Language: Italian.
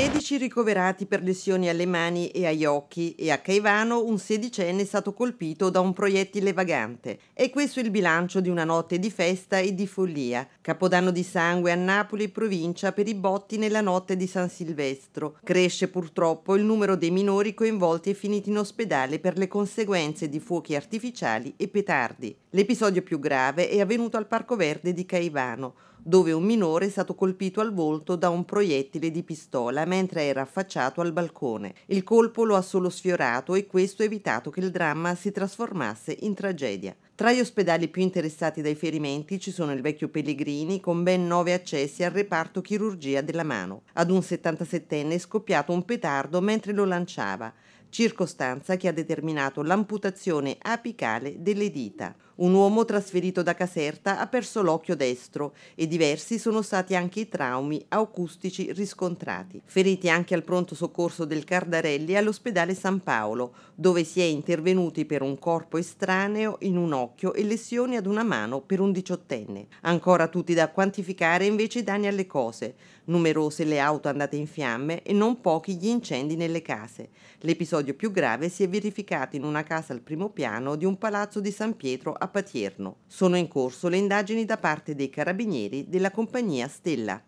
16 ricoverati per lesioni alle mani e agli occhi e a Caivano un sedicenne è stato colpito da un proiettile vagante. E questo è il bilancio di una notte di festa e di follia. Capodanno di sangue a Napoli e provincia per i botti nella notte di San Silvestro. Cresce purtroppo il numero dei minori coinvolti e finiti in ospedale per le conseguenze di fuochi artificiali e petardi. L'episodio più grave è avvenuto al Parco Verde di Caivano dove un minore è stato colpito al volto da un proiettile di pistola mentre era affacciato al balcone. Il colpo lo ha solo sfiorato e questo ha evitato che il dramma si trasformasse in tragedia. Tra gli ospedali più interessati dai ferimenti ci sono il vecchio Pellegrini con ben nove accessi al reparto chirurgia della mano. Ad un 77enne è scoppiato un petardo mentre lo lanciava, circostanza che ha determinato l'amputazione apicale delle dita. Un uomo trasferito da Caserta ha perso l'occhio destro e diversi sono stati anche i traumi acustici riscontrati. Feriti anche al pronto soccorso del Cardarelli all'ospedale San Paolo, dove si è intervenuti per un corpo estraneo in un occhio e lesioni ad una mano per un diciottenne. Ancora tutti da quantificare invece i danni alle cose, numerose le auto andate in fiamme e non pochi gli incendi nelle case. L'episodio più grave si è verificato in una casa al primo piano di un palazzo di San Pietro a a Sono in corso le indagini da parte dei carabinieri della compagnia Stella.